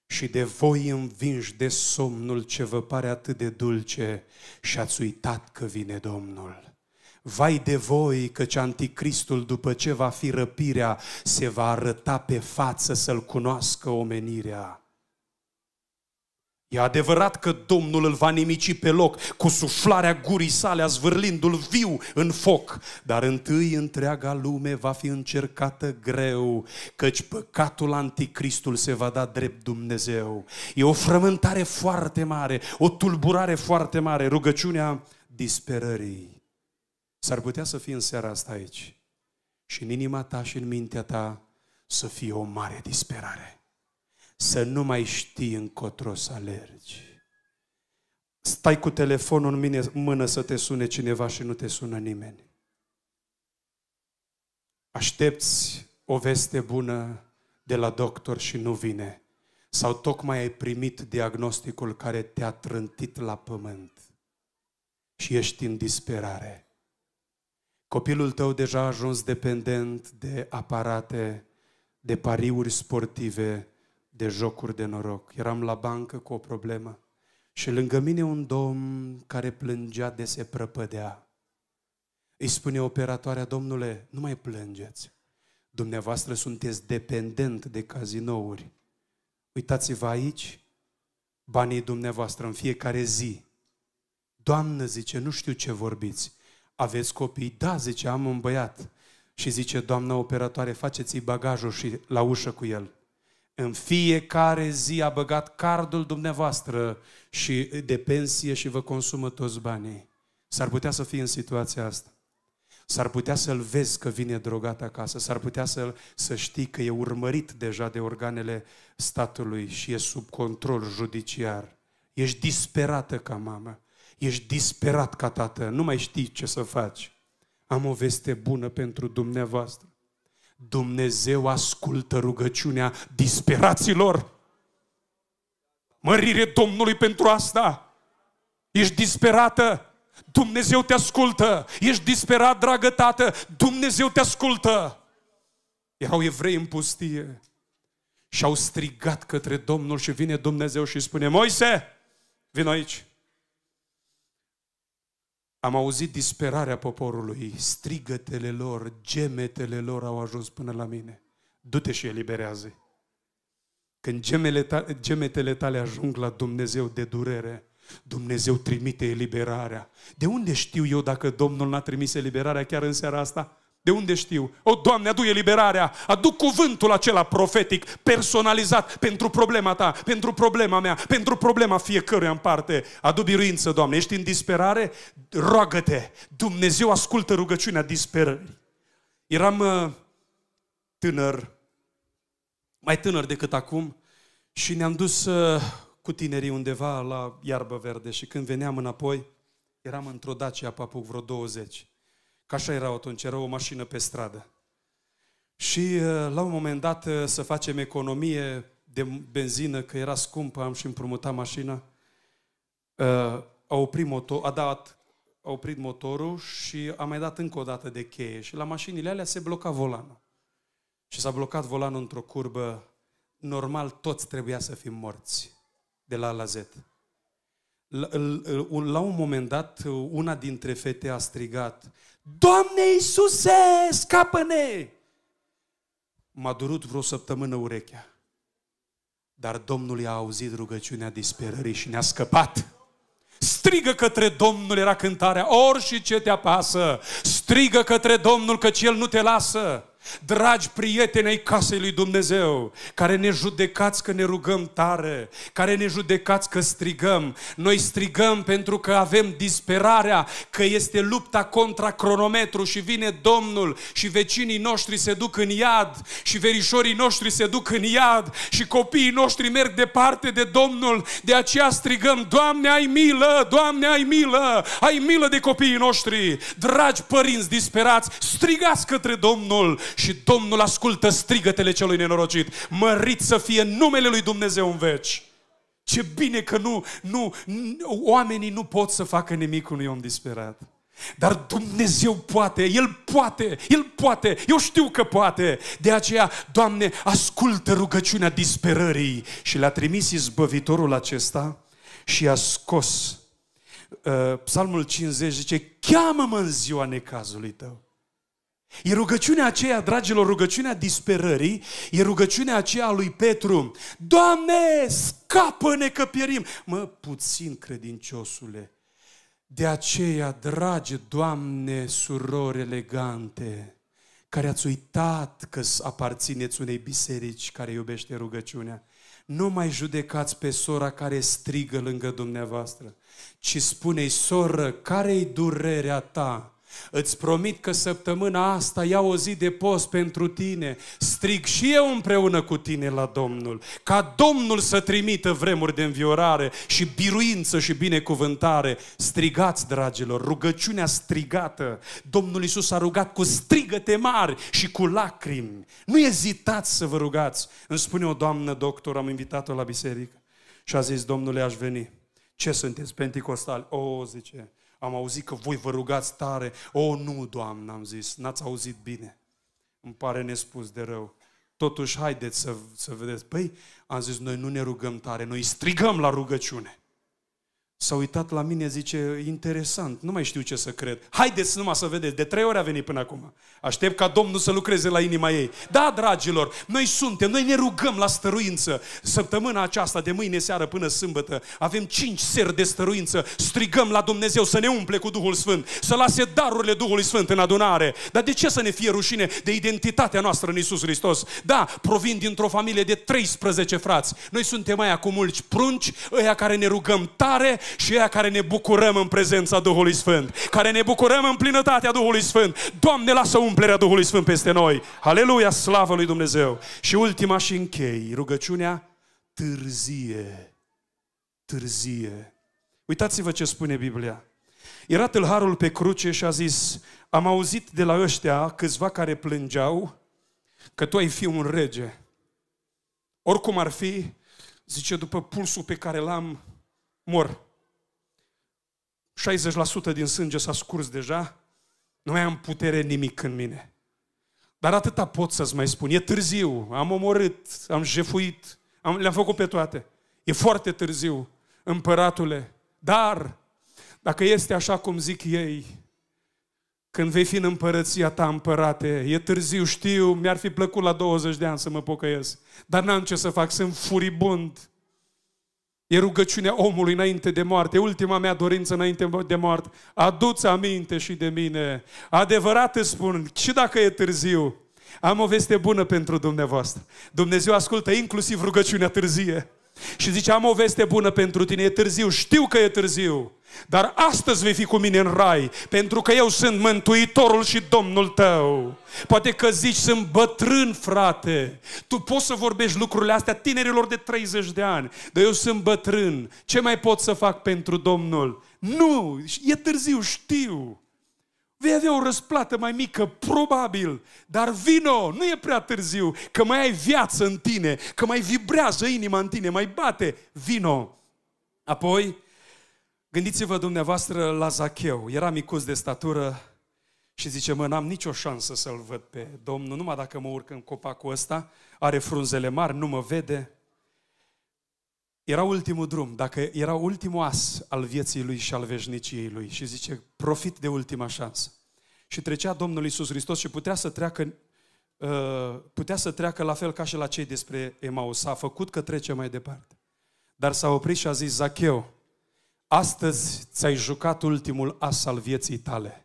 și de voi învinși de somnul ce vă pare atât de dulce și ați uitat că vine Domnul. Vai de voi căci anticristul după ce va fi răpirea se va arăta pe față să-l cunoască omenirea. E adevărat că Domnul îl va nimici pe loc, cu suflarea gurii sale, azvârlindu-l viu în foc. Dar întâi întreaga lume va fi încercată greu, căci păcatul anticristul se va da drept Dumnezeu. E o frământare foarte mare, o tulburare foarte mare, rugăciunea disperării. S-ar putea să fie în seara asta aici și în inima ta și în mintea ta să fie o mare disperare să nu mai știi încotro să alergi. Stai cu telefonul în mine, mână să te sune cineva și nu te sună nimeni. Aștepți o veste bună de la doctor și nu vine. Sau tocmai ai primit diagnosticul care te-a trântit la pământ și ești în disperare. Copilul tău deja a ajuns dependent de aparate, de pariuri sportive, de jocuri de noroc. Eram la bancă cu o problemă și lângă mine un domn care plângea de se prăpădea. Îi spune operatoarea, domnule, nu mai plângeți. Dumneavoastră sunteți dependent de cazinouri. Uitați-vă aici, banii dumneavoastră în fiecare zi. Doamnă, zice, nu știu ce vorbiți. Aveți copii? Da, zice, am un băiat. Și zice, doamna operatoare, faceți-i bagajul și la ușă cu el. În fiecare zi a băgat cardul dumneavoastră și de pensie și vă consumă toți banii. S-ar putea să fie în situația asta. S-ar putea să-l vezi că vine drogat acasă, s-ar putea să, să știi că e urmărit deja de organele statului și e sub control judiciar. Ești disperată ca mamă, ești disperat ca tată, nu mai știi ce să faci. Am o veste bună pentru dumneavoastră. Dumnezeu ascultă rugăciunea disperaților. Mărire Domnului pentru asta. Ești disperată. Dumnezeu te ascultă. Ești disperat, dragă tată. Dumnezeu te ascultă. Erau evrei în pustie și au strigat către Domnul și vine Dumnezeu și spune, Moise, vin aici. Am auzit disperarea poporului, strigătele lor, gemetele lor au ajuns până la mine. Du-te și eliberează Când gemele ta, gemetele tale ajung la Dumnezeu de durere, Dumnezeu trimite eliberarea. De unde știu eu dacă Domnul n-a trimis eliberarea chiar în seara asta? De unde știu? O, Doamne, adu eliberarea, adu cuvântul acela profetic, personalizat pentru problema ta, pentru problema mea, pentru problema fiecăruia în parte. Adu biruință, Doamne, ești în disperare? Roagă-te! Dumnezeu ascultă rugăciunea disperării. Eram uh, tânăr, mai tânăr decât acum, și ne-am dus uh, cu tinerii undeva la iarbă verde și când veneam înapoi, eram într-o Dacia Papuc vreo 20 ca așa erau atunci, era o mașină pe stradă. Și uh, la un moment dat uh, să facem economie de benzină, că era scumpă, am și împrumutat mașina. Uh, a oprit motor, a dat, a oprit motorul și a mai dat încă o dată de cheie. Și la mașinile alea se bloca volanul. Și s-a blocat volanul într-o curbă. Normal, toți trebuia să fim morți. De la A la Z. La, la un moment dat, una dintre fete a strigat, Doamne Iisuse, scapă-ne! M-a durut vreo săptămână urechea. Dar Domnul i-a auzit rugăciunea disperării și ne-a scăpat. Strigă către Domnul, era cântarea, ori și ce te apasă. Strigă către Domnul, căci El nu te lasă. Dragi prieteni ai casei lui Dumnezeu, care ne judecați că ne rugăm tare, care ne judecați că strigăm, noi strigăm pentru că avem disperarea, că este lupta contra cronometru și vine Domnul și vecinii noștri se duc în iad și verișorii noștri se duc în iad și copiii noștri merg departe de Domnul, de aceea strigăm, Doamne ai milă, Doamne ai milă, ai milă de copiii noștri. Dragi părinți disperați, strigați către Domnul și Domnul ascultă strigătele celui nenorocit. Mărit să fie numele lui Dumnezeu în veci. Ce bine că nu, nu, oamenii nu pot să facă nimic unui om disperat. Dar Dumnezeu poate, El poate, El poate, eu știu că poate. De aceea, Doamne, ascultă rugăciunea disperării. Și l-a trimis izbăvitorul acesta și a scos. Uh, Psalmul 50 zice, cheamă-mă în ziua necazului tău. E rugăciunea aceea, dragilor, rugăciunea disperării, e rugăciunea aceea a lui Petru. Doamne, scapă-ne că pierim! Mă, puțin credinciosule, de aceea, dragi, Doamne, surori elegante, care ați uitat că aparțineți unei biserici care iubește rugăciunea, nu mai judecați pe sora care strigă lângă dumneavoastră, ci spune-i, soră, care-i durerea ta? Îți promit că săptămâna asta iau o zi de post pentru tine. Strig și eu împreună cu tine la Domnul. Ca Domnul să trimită vremuri de înviorare și biruință și binecuvântare. Strigați, dragilor, rugăciunea strigată. Domnul Iisus a rugat cu strigăte mari și cu lacrimi. Nu ezitați să vă rugați. Îmi spune o doamnă doctor, am invitat-o la biserică. Și a zis, Domnule, aș veni. Ce sunteți, penticostali? O, zice, am auzit că voi vă rugați tare. O, oh, nu, Doamne, am zis, n-ați auzit bine. Îmi pare nespus de rău. Totuși, haideți să, să vedeți. Păi, am zis, noi nu ne rugăm tare, noi strigăm la rugăciune. S-a uitat la mine, zice, interesant, nu mai știu ce să cred. Haideți numai să vedeți, de trei ori a venit până acum. Aștept ca Domnul să lucreze la inima ei. Da, dragilor, noi suntem, noi ne rugăm la stăruință. Săptămâna aceasta, de mâine seară până sâmbătă, avem cinci seri de stăruință. Strigăm la Dumnezeu să ne umple cu Duhul Sfânt, să lase darurile Duhului Sfânt în adunare. Dar de ce să ne fie rușine de identitatea noastră în Isus Hristos? Da, provin dintr-o familie de 13 frați. Noi suntem mai acum mulți prunci, ăia care ne rugăm tare, și ea care ne bucurăm în prezența Duhului Sfânt, care ne bucurăm în plinătatea Duhului Sfânt. Doamne, lasă umplerea Duhului Sfânt peste noi. Aleluia, slavă lui Dumnezeu. Și ultima și închei, rugăciunea târzie. Târzie. Uitați-vă ce spune Biblia. Era tâlharul pe cruce și a zis, am auzit de la ăștia câțiva care plângeau că tu ai fi un rege. Oricum ar fi, zice, după pulsul pe care l-am, mor. 60% din sânge s-a scurs deja, nu mai am putere nimic în mine. Dar atâta pot să-ți mai spun. E târziu, am omorât, am jefuit, am, le-am făcut pe toate. E foarte târziu, împăratule. Dar, dacă este așa cum zic ei, când vei fi în împărăția ta, împărate, e târziu, știu, mi-ar fi plăcut la 20 de ani să mă pocăiesc, dar n-am ce să fac, sunt furibund. E rugăciunea omului înainte de moarte, ultima mea dorință înainte de moarte. Aduți aminte și de mine. Adevărat îți spun, și dacă e târziu, am o veste bună pentru dumneavoastră. Dumnezeu ascultă inclusiv rugăciunea târzie. Și zice, am o veste bună pentru tine, e târziu, știu că e târziu, dar astăzi vei fi cu mine în rai, pentru că eu sunt Mântuitorul și Domnul tău. Poate că zici, sunt bătrân, frate. Tu poți să vorbești lucrurile astea tinerilor de 30 de ani, dar eu sunt bătrân. Ce mai pot să fac pentru Domnul? Nu, e târziu, știu. Vei avea o răsplată mai mică, probabil, dar vino, nu e prea târziu, că mai ai viață în tine, că mai vibrează inima în tine, mai bate, vino. Apoi, gândiți-vă dumneavoastră la Zacheu, era micuț de statură și zice, mă, n-am nicio șansă să-l văd pe Domnul, numai dacă mă urc în copacul ăsta, are frunzele mari, nu mă vede. Era ultimul drum, dacă era ultimul as al vieții lui și al veșniciei lui și zice, profit de ultima șansă. Și trecea Domnul Iisus Hristos și putea să treacă uh, putea să treacă la fel ca și la cei despre Emaus. S-a făcut că trece mai departe. Dar s-a oprit și a zis, Zacheu, astăzi ți-ai jucat ultimul as al vieții tale.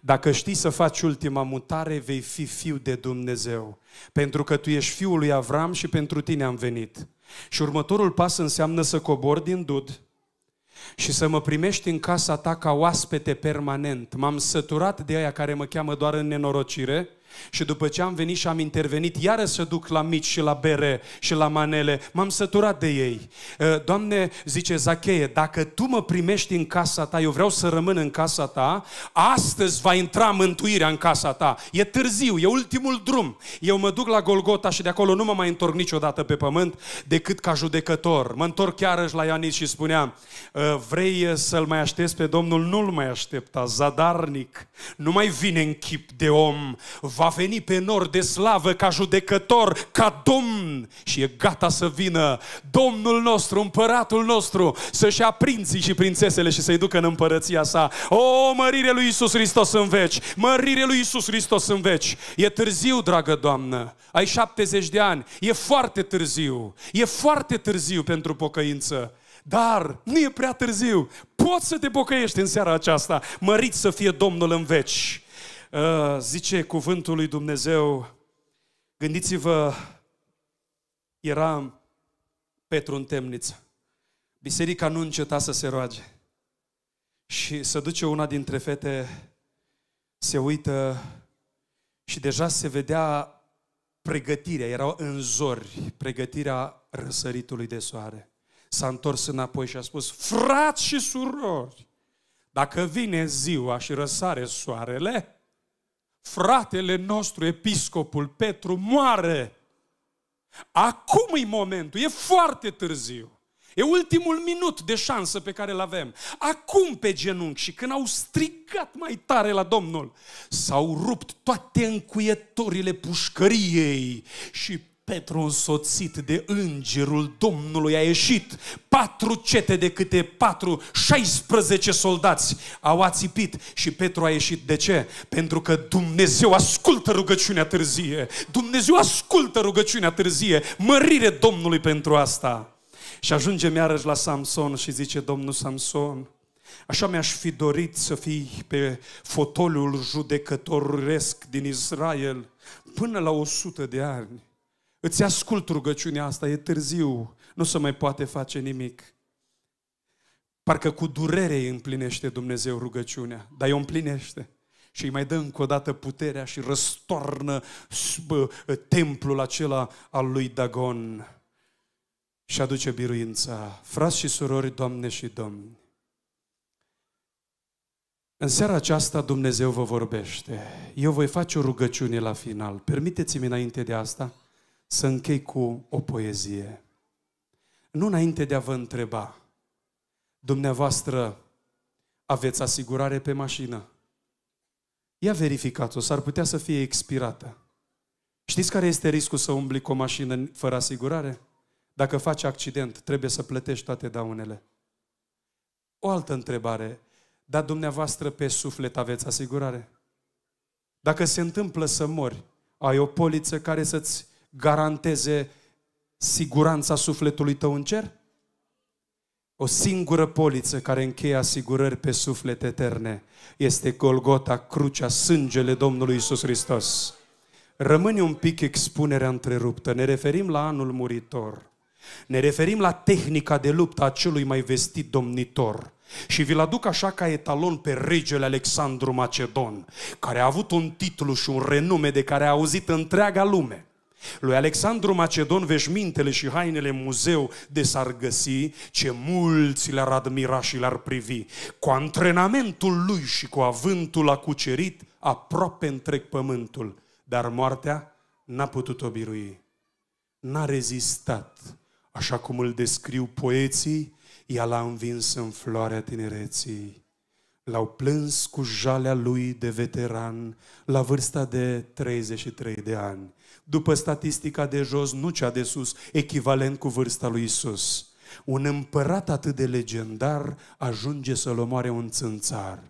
Dacă știi să faci ultima mutare, vei fi fiu de Dumnezeu. Pentru că tu ești fiul lui Avram și pentru tine am venit. Și următorul pas înseamnă să cobori din dud, și să mă primești în casa ta ca oaspete permanent. M-am săturat de aia care mă cheamă doar în nenorocire și după ce am venit și am intervenit, iară să duc la mici și la bere și la manele. M-am săturat de ei. Uh, Doamne, zice Zacheie, dacă Tu mă primești în casa Ta, eu vreau să rămân în casa Ta, astăzi va intra mântuirea în casa Ta. E târziu, e ultimul drum. Eu mă duc la Golgota și de acolo nu mă mai întorc niciodată pe pământ decât ca judecător. Mă întorc și la Ianis și spuneam, uh, vrei uh, să-L mai aștepți pe Domnul? Nu-L mai aștepta, zadarnic. Nu mai vine în chip de om, va veni pe nor de slavă ca judecător, ca domn și e gata să vină Domnul nostru, împăratul nostru, să-și ia prinții și prințesele și să-i ducă în împărăția sa. O, mărire lui Isus Hristos în veci! Mărire lui Isus Hristos în veci! E târziu, dragă Doamnă, ai 70 de ani, e foarte târziu, e foarte târziu pentru pocăință. Dar nu e prea târziu. Poți să te pocăiești în seara aceasta. Mărit să fie Domnul în veci. Uh, zice cuvântul lui Dumnezeu, gândiți-vă, era Petru în temniță. Biserica nu înceta să se roage. Și să duce una dintre fete, se uită și deja se vedea pregătirea, erau în zori, pregătirea răsăritului de soare. S-a întors înapoi și a spus, frați și surori, dacă vine ziua și răsare soarele, fratele nostru, episcopul Petru, moare. Acum e momentul, e foarte târziu. E ultimul minut de șansă pe care îl avem. Acum pe genunchi și când au strigat mai tare la Domnul, s-au rupt toate încuietorile pușcăriei și Petru însoțit de îngerul Domnului a ieșit. Patru cete de câte patru, 16 soldați au ațipit și Petru a ieșit. De ce? Pentru că Dumnezeu ascultă rugăciunea târzie. Dumnezeu ascultă rugăciunea târzie. Mărire Domnului pentru asta. Și ajungem iarăși la Samson și zice Domnul Samson, Așa mi-aș fi dorit să fii pe fotoliul judecătoresc din Israel până la 100 de ani. Îți ascult rugăciunea asta, e târziu, nu se mai poate face nimic. Parcă cu durere îi împlinește Dumnezeu rugăciunea, dar o împlinește. Și îi mai dă încă o dată puterea și răstoarnă sub uh, templul acela al lui Dagon și aduce biruința. Frați și surori, Doamne și Domni, în seara aceasta Dumnezeu vă vorbește. Eu voi face o rugăciune la final. Permiteți-mi înainte de asta să închei cu o poezie. Nu înainte de a vă întreba, dumneavoastră aveți asigurare pe mașină? Ia verificați-o, s-ar putea să fie expirată. Știți care este riscul să umbli cu o mașină fără asigurare? Dacă faci accident, trebuie să plătești toate daunele. O altă întrebare. Dar dumneavoastră pe suflet aveți asigurare? Dacă se întâmplă să mori, ai o poliță care să-ți garanteze siguranța sufletului tău în cer? O singură poliță care încheie asigurări pe suflet eterne este Golgota, crucea, sângele Domnului Isus Hristos. Rămâne un pic expunerea întreruptă. Ne referim la anul muritor. Ne referim la tehnica de luptă a celui mai vestit domnitor. Și vi-l aduc așa ca etalon pe regele Alexandru Macedon, care a avut un titlu și un renume de care a auzit întreaga lume. Lui Alexandru Macedon veșmintele și hainele în muzeu de s-ar găsi ce mulți le-ar admira și le-ar privi. Cu antrenamentul lui și cu avântul a cucerit aproape întreg pământul, dar moartea n-a putut obirui. N-a rezistat, așa cum îl descriu poeții, ea l-a învins în floarea tinereții. L-au plâns cu jalea lui de veteran la vârsta de 33 de ani după statistica de jos, nu cea de sus, echivalent cu vârsta lui Isus. Un împărat atât de legendar ajunge să-l omoare un țânțar.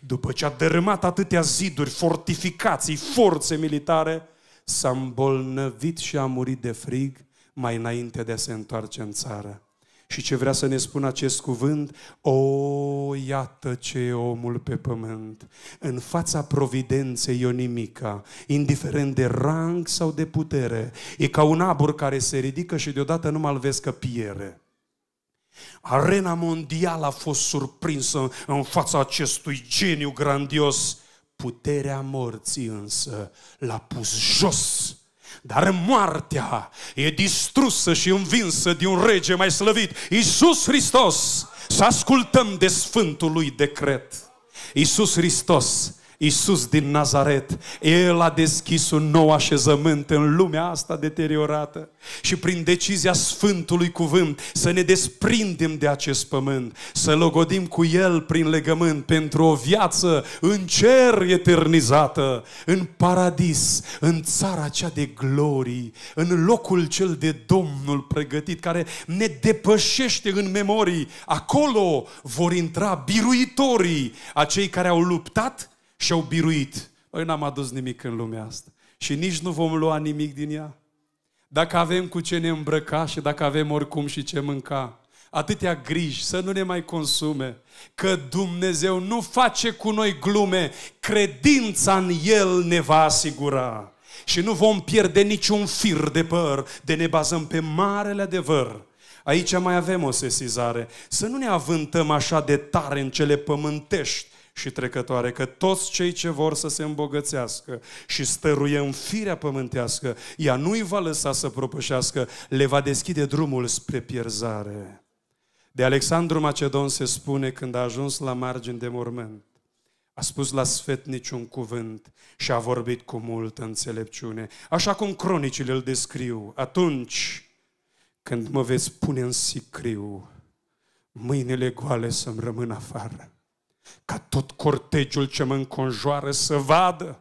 După ce a dărâmat atâtea ziduri, fortificații, forțe militare, s-a îmbolnăvit și a murit de frig mai înainte de a se întoarce în țară. Și ce vrea să ne spună acest cuvânt? O, iată ce e omul pe pământ. În fața providenței e o nimica, indiferent de rang sau de putere. E ca un abur care se ridică și deodată nu mai vezi că piere. Arena mondială a fost surprinsă în fața acestui geniu grandios. Puterea morții însă l-a pus jos dar moartea e distrusă și învinsă de un rege mai slăvit, Iisus Hristos. Să ascultăm de Sfântul lui decret. Iisus Hristos Iisus din Nazaret, El a deschis un nou așezământ în lumea asta deteriorată și prin decizia Sfântului Cuvânt să ne desprindem de acest pământ, să logodim cu El prin legământ pentru o viață în cer eternizată, în paradis, în țara cea de glorii, în locul cel de Domnul pregătit, care ne depășește în memorii. Acolo vor intra biruitorii, acei care au luptat și-au biruit. Noi n-am adus nimic în lumea asta și nici nu vom lua nimic din ea. Dacă avem cu ce ne îmbrăca și dacă avem oricum și ce mânca, atâtea griji, să nu ne mai consume, că Dumnezeu nu face cu noi glume, credința în El ne va asigura. Și nu vom pierde niciun fir de păr, de ne bazăm pe marele adevăr. Aici mai avem o sesizare. Să nu ne avântăm așa de tare în cele pământești, și trecătoare, că toți cei ce vor să se îmbogățească și stăruie în firea pământească, ea nu-i va lăsa să propășească, le va deschide drumul spre pierzare. De Alexandru Macedon se spune când a ajuns la margini de mormânt, a spus la sfetnici un cuvânt și a vorbit cu multă înțelepciune, așa cum cronicile îl descriu. Atunci când mă veți pune în sicriu, mâinile goale să-mi rămân afară ca tot cortegiul ce mă înconjoară să vadă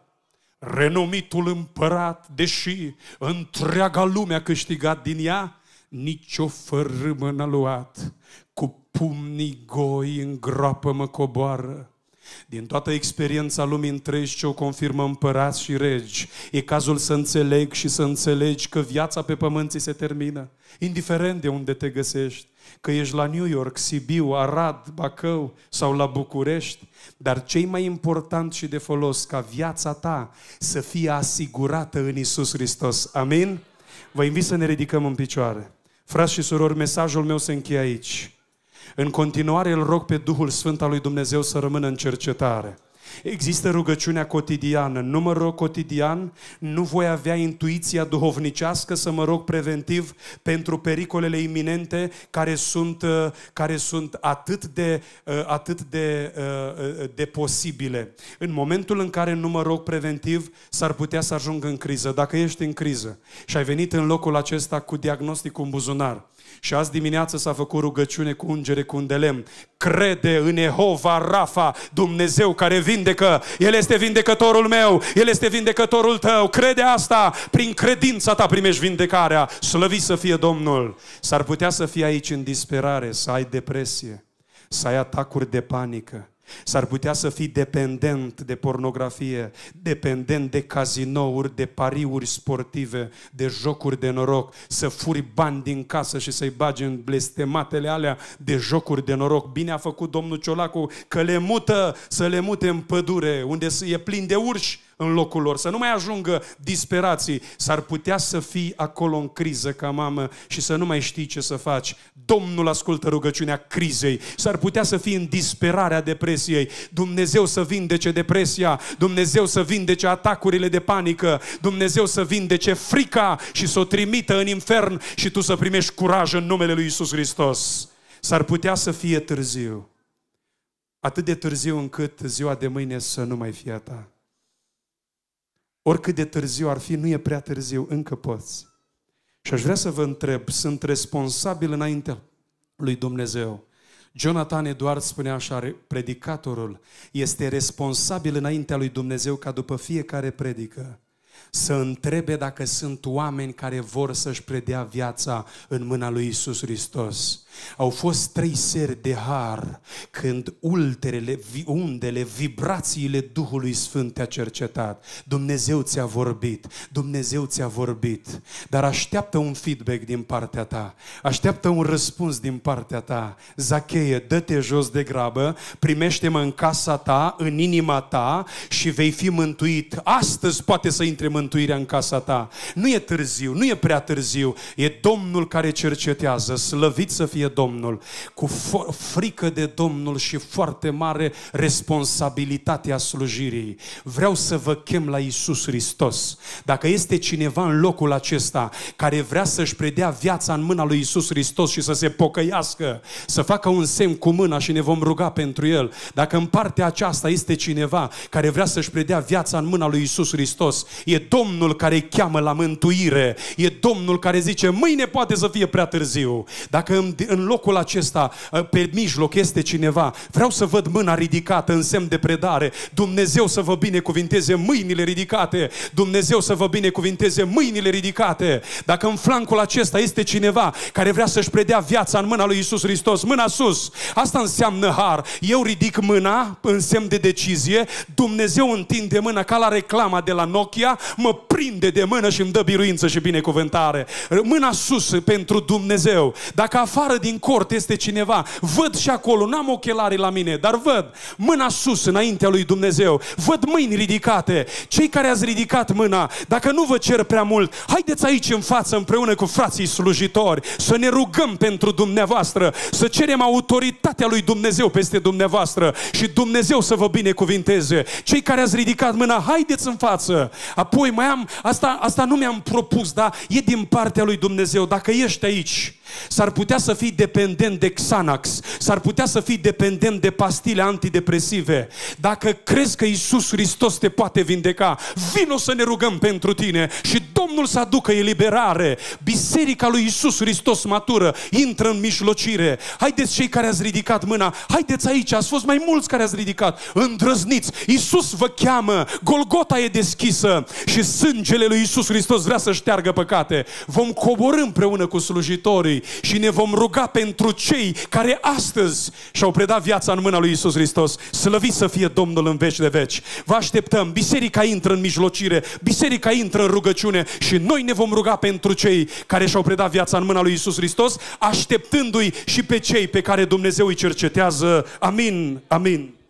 renumitul împărat, deși întreaga lume a câștigat din ea, nicio fărâmă n-a luat. Cu pumnii goi în groapă mă coboară, din toată experiența lumii întregi ce o confirmă împărați și regi, e cazul să înțeleg și să înțelegi că viața pe pământ se termină, indiferent de unde te găsești, că ești la New York, Sibiu, Arad, Bacău sau la București, dar cei mai important și de folos ca viața ta să fie asigurată în Isus Hristos. Amin? Vă invit să ne ridicăm în picioare. Frați și surori, mesajul meu se încheie aici. În continuare îl rog pe Duhul Sfânt al lui Dumnezeu să rămână în cercetare. Există rugăciunea cotidiană. Nu mă rog cotidian, nu voi avea intuiția duhovnicească să mă rog preventiv pentru pericolele iminente care sunt, uh, care sunt atât, de, uh, atât de, uh, de posibile. În momentul în care nu mă rog preventiv, s-ar putea să ajung în criză. Dacă ești în criză și ai venit în locul acesta cu diagnosticul în buzunar, și azi dimineață s-a făcut rugăciune cu ungere, cu un de lemn. Crede în Jehova Rafa, Dumnezeu care vindecă. El este vindecătorul meu, El este vindecătorul tău. Crede asta, prin credința ta primești vindecarea. Slăvi să fie Domnul. S-ar putea să fii aici în disperare, să ai depresie, să ai atacuri de panică, S-ar putea să fii dependent de pornografie, dependent de cazinouri, de pariuri sportive, de jocuri de noroc, să furi bani din casă și să-i bagi în blestematele alea de jocuri de noroc. Bine a făcut domnul Ciolacu că le mută, să le mute în pădure, unde e plin de urși în locul lor, să nu mai ajungă disperații, s-ar putea să fii acolo în criză ca mamă și să nu mai știi ce să faci. Domnul ascultă rugăciunea crizei, s-ar putea să fii în disperarea depresiei, Dumnezeu să vindece depresia, Dumnezeu să vindece atacurile de panică, Dumnezeu să vindece frica și să o trimită în infern și tu să primești curaj în numele lui Isus Hristos. S-ar putea să fie târziu. Atât de târziu încât ziua de mâine să nu mai fie a ta. Oricât de târziu ar fi, nu e prea târziu, încă poți. Și aș vrea să vă întreb, sunt responsabil înaintea lui Dumnezeu. Jonathan Eduard spune așa, predicatorul este responsabil înaintea lui Dumnezeu ca după fiecare predică să întrebe dacă sunt oameni care vor să-și predea viața în mâna lui Isus Hristos. Au fost trei seri de har când ulterele, undele, vibrațiile Duhului Sfânt te-a cercetat. Dumnezeu ți-a vorbit, Dumnezeu ți-a vorbit, dar așteaptă un feedback din partea ta, așteaptă un răspuns din partea ta. Zacheie, dă-te jos de grabă, primește-mă în casa ta, în inima ta și vei fi mântuit. Astăzi poate să intre mântuirea în casa ta. Nu e târziu, nu e prea târziu, e Domnul care cercetează, slăvit să fie fie Domnul, cu frică de Domnul și foarte mare responsabilitatea slujirii. Vreau să vă chem la Isus Hristos. Dacă este cineva în locul acesta care vrea să-și predea viața în mâna lui Isus Hristos și să se pocăiască, să facă un semn cu mâna și ne vom ruga pentru el. Dacă în partea aceasta este cineva care vrea să-și predea viața în mâna lui Isus Hristos, e Domnul care cheamă la mântuire, e Domnul care zice, mâine poate să fie prea târziu. Dacă în locul acesta, ă, pe mijloc, este cineva. Vreau să văd mâna ridicată în semn de predare. Dumnezeu să vă binecuvinteze mâinile ridicate. Dumnezeu să vă binecuvinteze mâinile ridicate. Dacă în flancul acesta este cineva care vrea să-și predea viața în mâna lui Isus Hristos, mâna sus, asta înseamnă har. Eu ridic mâna în semn de decizie, Dumnezeu întinde mâna ca la reclama de la Nokia, mă prinde de mână și îmi dă biruință și binecuvântare. Mâna sus pentru Dumnezeu. Dacă afară din cort este cineva. Văd și acolo, n-am ochelari la mine, dar văd mâna sus înaintea lui Dumnezeu. Văd mâini ridicate. Cei care ați ridicat mâna, dacă nu vă cer prea mult, haideți aici în față împreună cu frații slujitori să ne rugăm pentru dumneavoastră, să cerem autoritatea lui Dumnezeu peste dumneavoastră și Dumnezeu să vă binecuvinteze. Cei care ați ridicat mâna, haideți în față. Apoi mai am, asta, asta nu mi-am propus, dar e din partea lui Dumnezeu. Dacă ești aici, S-ar putea să fii dependent de Xanax, s-ar putea să fii dependent de pastile antidepresive. Dacă crezi că Isus Hristos te poate vindeca, vino să ne rugăm pentru tine și Domnul să aducă eliberare. Biserica lui Isus Hristos matură, intră în mijlocire. Haideți cei care ați ridicat mâna, haideți aici, ați fost mai mulți care ați ridicat. Îndrăzniți, Isus vă cheamă, Golgota e deschisă și sângele lui Isus Hristos vrea să șteargă păcate. Vom coborâ împreună cu slujitorii și ne vom ruga pentru cei care astăzi și-au predat viața în mâna lui Isus Hristos. Slăvit să fie Domnul în veci de veci. Vă așteptăm. Biserica intră în mijlocire, biserica intră în rugăciune și noi ne vom ruga pentru cei care și-au predat viața în mâna lui Isus Hristos, așteptându-i și pe cei pe care Dumnezeu îi cercetează. Amin. Amin.